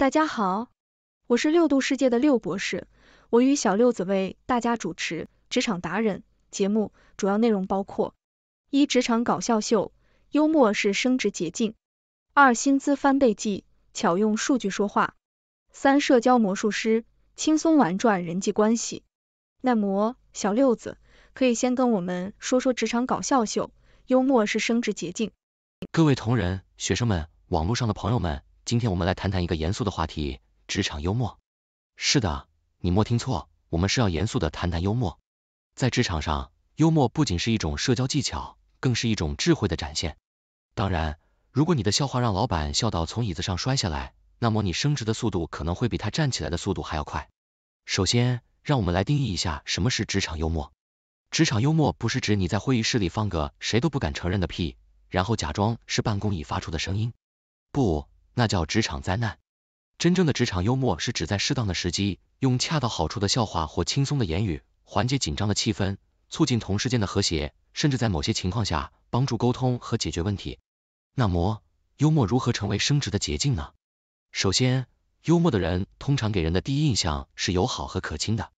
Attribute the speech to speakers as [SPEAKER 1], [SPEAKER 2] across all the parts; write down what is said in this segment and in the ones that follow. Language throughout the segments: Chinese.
[SPEAKER 1] 大家好，我是六度世界的六博士，我与小六子为大家主持《职场达人》节目，主要内容包括：一、职场搞笑秀，幽默是升职捷径；二、薪资翻倍计，巧用数据说话；三、社交魔术师，轻松玩转人际关系。那么，小六子可以先跟我们说说职场搞笑秀，幽默是升职捷径。
[SPEAKER 2] 各位同仁、学生们、网络上的朋友们。今天我们来谈谈一个严肃的话题——职场幽默。是的，你莫听错，我们是要严肃的谈谈幽默。在职场上，幽默不仅是一种社交技巧，更是一种智慧的展现。当然，如果你的笑话让老板笑到从椅子上摔下来，那么你升职的速度可能会比他站起来的速度还要快。首先，让我们来定义一下什么是职场幽默。职场幽默不是指你在会议室里放个谁都不敢承认的屁，然后假装是办公椅发出的声音。不。那叫职场灾难。真正的职场幽默是指在适当的时机，用恰到好处的笑话或轻松的言语，缓解紧张的气氛，促进同事间的和谐，甚至在某些情况下帮助沟通和解决问题。那么，幽默如何成为升职的捷径呢？首先，幽默的人通常给人的第一印象是友好和可亲的。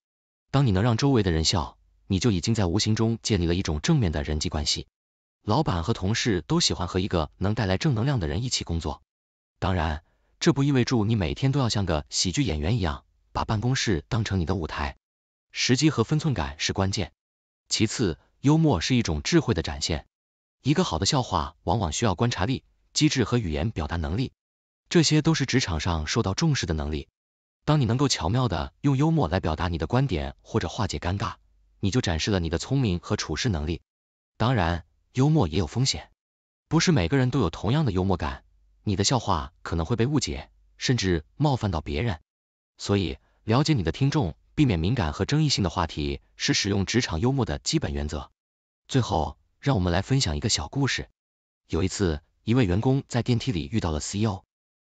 [SPEAKER 2] 当你能让周围的人笑，你就已经在无形中建立了一种正面的人际关系。老板和同事都喜欢和一个能带来正能量的人一起工作。当然，这不意味着你每天都要像个喜剧演员一样，把办公室当成你的舞台，时机和分寸感是关键。其次，幽默是一种智慧的展现，一个好的笑话往往需要观察力、机智和语言表达能力，这些都是职场上受到重视的能力。当你能够巧妙的用幽默来表达你的观点或者化解尴尬，你就展示了你的聪明和处事能力。当然，幽默也有风险，不是每个人都有同样的幽默感。你的笑话可能会被误解，甚至冒犯到别人，所以了解你的听众，避免敏感和争议性的话题是使用职场幽默的基本原则。最后，让我们来分享一个小故事。有一次，一位员工在电梯里遇到了 CEO，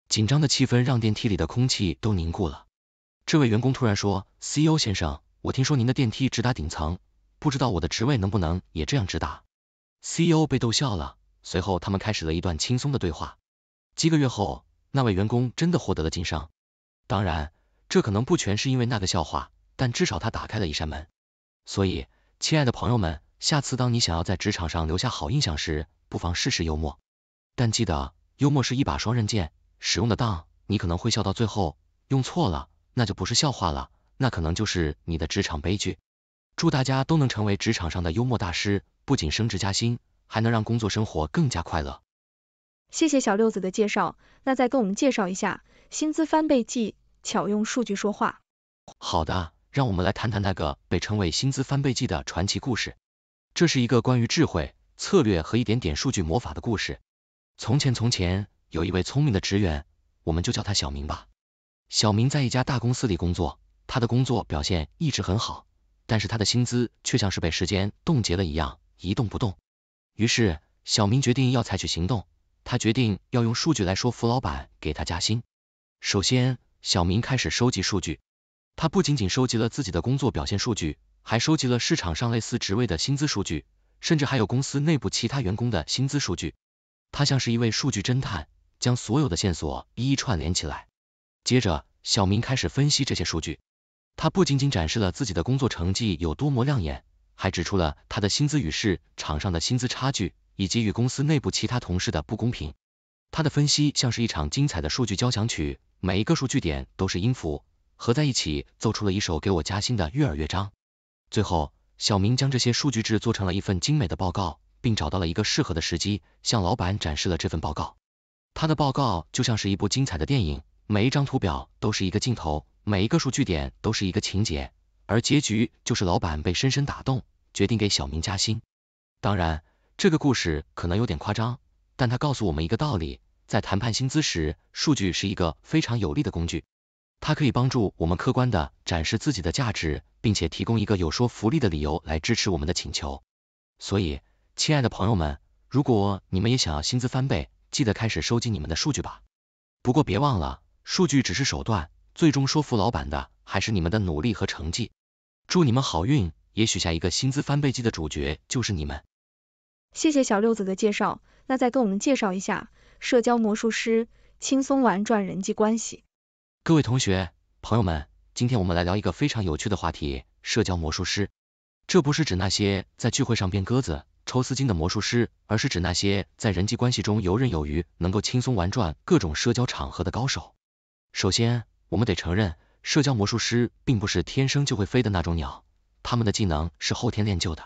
[SPEAKER 2] 紧张的气氛让电梯里的空气都凝固了。这位员工突然说：“CEO 先生，我听说您的电梯直达顶层，不知道我的职位能不能也这样直达？”CEO 被逗笑了，随后他们开始了一段轻松的对话。几个月后，那位员工真的获得了晋升。当然，这可能不全是因为那个笑话，但至少他打开了一扇门。所以，亲爱的朋友们，下次当你想要在职场上留下好印象时，不妨试试幽默。但记得，幽默是一把双刃剑，使用的当，你可能会笑到最后；用错了，那就不是笑话了，那可能就是你的职场悲剧。祝大家都能成为职场上的幽默大师，不仅升职加薪，还能让工作生活更加快乐。
[SPEAKER 1] 谢谢小六子的介绍，那再跟我们介绍一下薪资翻倍计，巧用数据说话。
[SPEAKER 2] 好的，让我们来谈谈那个被称为薪资翻倍计的传奇故事。这是一个关于智慧、策略和一点点数据魔法的故事。从前从前，有一位聪明的职员，我们就叫他小明吧。小明在一家大公司里工作，他的工作表现一直很好，但是他的薪资却像是被时间冻结了一样，一动不动。于是，小明决定要采取行动。他决定要用数据来说服老板给他加薪。首先，小明开始收集数据，他不仅仅收集了自己的工作表现数据，还收集了市场上类似职位的薪资数据，甚至还有公司内部其他员工的薪资数据。他像是一位数据侦探，将所有的线索一一串联起来。接着，小明开始分析这些数据，他不仅仅展示了自己的工作成绩有多么亮眼，还指出了他的薪资与市场上的薪资差距。以及与公司内部其他同事的不公平，他的分析像是一场精彩的数据交响曲，每一个数据点都是音符，合在一起奏出了一首给我加薪的悦耳乐章。最后，小明将这些数据制作成了一份精美的报告，并找到了一个适合的时机，向老板展示了这份报告。他的报告就像是一部精彩的电影，每一张图表都是一个镜头，每一个数据点都是一个情节，而结局就是老板被深深打动，决定给小明加薪。当然。这个故事可能有点夸张，但它告诉我们一个道理：在谈判薪资时，数据是一个非常有力的工具。它可以帮助我们客观的展示自己的价值，并且提供一个有说服力的理由来支持我们的请求。所以，亲爱的朋友们，如果你们也想要薪资翻倍，记得开始收集你们的数据吧。不过别忘了，数据只是手段，最终说服老板的还是你们的努力和成绩。祝你们好运，也许下一个薪资翻倍季的主角就是你们。
[SPEAKER 1] 谢谢小六子的介绍，那再跟我们介绍一下社交魔术师，轻松玩转人际关系。
[SPEAKER 2] 各位同学、朋友们，今天我们来聊一个非常有趣的话题——社交魔术师。这不是指那些在聚会上变鸽子、抽丝巾的魔术师，而是指那些在人际关系中游刃有余，能够轻松玩转各种社交场合的高手。首先，我们得承认，社交魔术师并不是天生就会飞的那种鸟，他们的技能是后天练就的，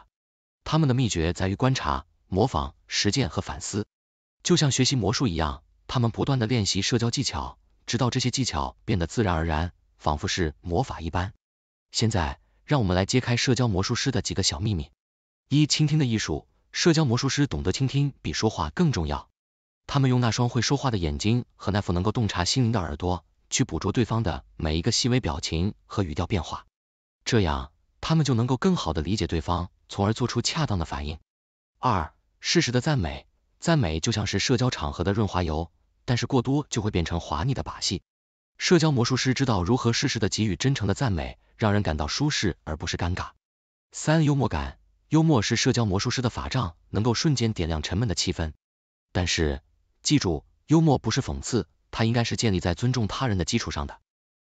[SPEAKER 2] 他们的秘诀在于观察。模仿、实践和反思，就像学习魔术一样，他们不断的练习社交技巧，直到这些技巧变得自然而然，仿佛是魔法一般。现在，让我们来揭开社交魔术师的几个小秘密：一、倾听的艺术。社交魔术师懂得倾听比说话更重要，他们用那双会说话的眼睛和那副能够洞察心灵的耳朵，去捕捉对方的每一个细微表情和语调变化，这样他们就能够更好的理解对方，从而做出恰当的反应。二、适时的赞美，赞美就像是社交场合的润滑油，但是过多就会变成滑腻的把戏。社交魔术师知道如何适时的给予真诚的赞美，让人感到舒适而不是尴尬。三、幽默感，幽默是社交魔术师的法杖，能够瞬间点亮沉闷的气氛。但是记住，幽默不是讽刺，它应该是建立在尊重他人的基础上的。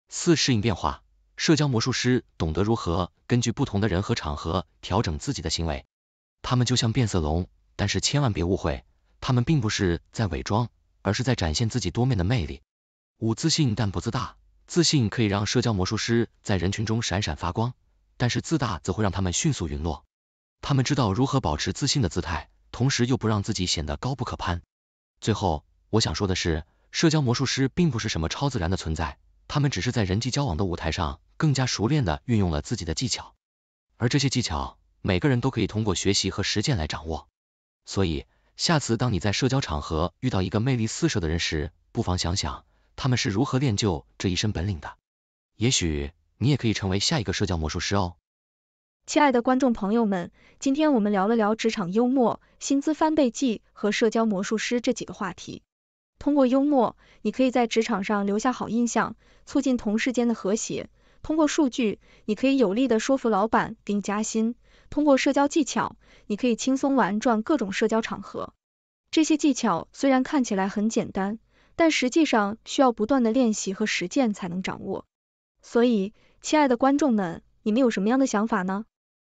[SPEAKER 2] 四、适应变化，社交魔术师懂得如何根据不同的人和场合调整自己的行为，他们就像变色龙。但是千万别误会，他们并不是在伪装，而是在展现自己多面的魅力。五自信但不自大，自信可以让社交魔术师在人群中闪闪发光，但是自大则会让他们迅速陨落。他们知道如何保持自信的姿态，同时又不让自己显得高不可攀。最后，我想说的是，社交魔术师并不是什么超自然的存在，他们只是在人际交往的舞台上更加熟练的运用了自己的技巧，而这些技巧每个人都可以通过学习和实践来掌握。所以，下次当你在社交场合遇到一个魅力四射的人时，不妨想想他们是如何练就这一身本领的。也许你也可以成为下一个社交魔术师哦。亲
[SPEAKER 1] 爱的观众朋友们，今天我们聊了聊职场幽默、薪资翻倍计和社交魔术师这几个话题。通过幽默，你可以在职场上留下好印象，促进同事间的和谐；通过数据，你可以有力的说服老板给你加薪。通过社交技巧，你可以轻松玩转各种社交场合。这些技巧虽然看起来很简单，但实际上需要不断的练习和实践才能掌握。所以，亲爱的观众们，你们有什么样的想法呢？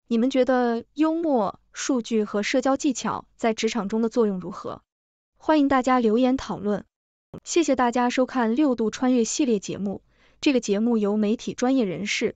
[SPEAKER 1] 你们觉得幽默、数据和社交技巧在职场中的作用如何？欢迎大家留言讨论。谢谢大家收看《六度穿越》系列节目。这个节目由媒体专业人士。